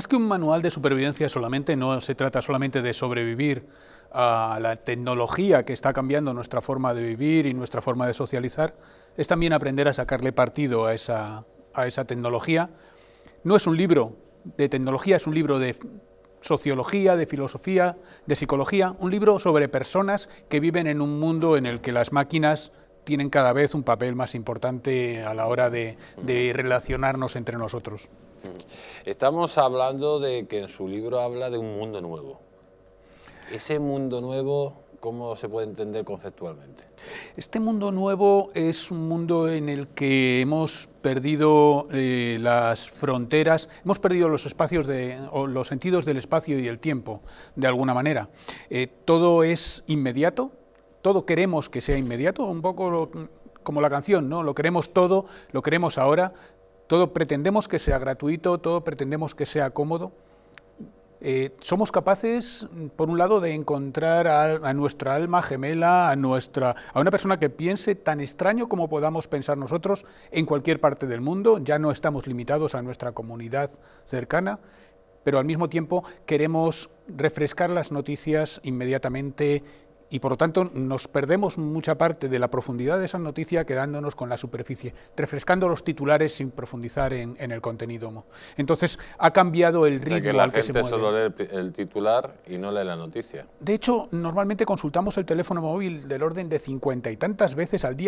Es que un manual de supervivencia solamente, no se trata solamente de sobrevivir a la tecnología que está cambiando nuestra forma de vivir y nuestra forma de socializar, es también aprender a sacarle partido a esa tecnología. No es un libro de tecnología, es un libro de sociología, de filosofía, de psicología, un libro sobre personas que viven en un mundo en el que las máquinas tienen cada vez un papel más importante a la hora de, relacionarnos entre nosotros. Mm. Estamos hablando de que en su libro habla de un mundo nuevo. Ese mundo nuevo, ¿cómo se puede entender conceptualmente? Este mundo nuevo es un mundo en el que hemos perdido eh, las fronteras, hemos perdido los espacios de, los sentidos del espacio y del tiempo, de alguna manera. Eh, todo es inmediato, todo queremos que sea inmediato, un poco como la canción, ¿no? Lo queremos todo, lo queremos ahora, todo pretendemos que sea gratuito, todo pretendemos que sea cómodo. Eh, somos capaces, por un lado, de encontrar a, a, nuestra alma gemela, a, nuestra, a una persona que piense tan extraño como podamos pensar nosotros en cualquier parte del mundo, ya no estamos limitados a nuestra comunidad cercana, pero al mismo tiempo queremos refrescar las noticias inmediatamente y por lo tanto nos perdemos mucha parte de la profundidad de esa noticia quedándonos con la superficie, refrescando los titulares sin profundizar en, el contenido. Entonces ha cambiado el ritmo de la al que se solo lee el, titular y no lee la noticia. De hecho, normalmente consultamos el teléfono móvil del orden de cincuenta y tantas veces al día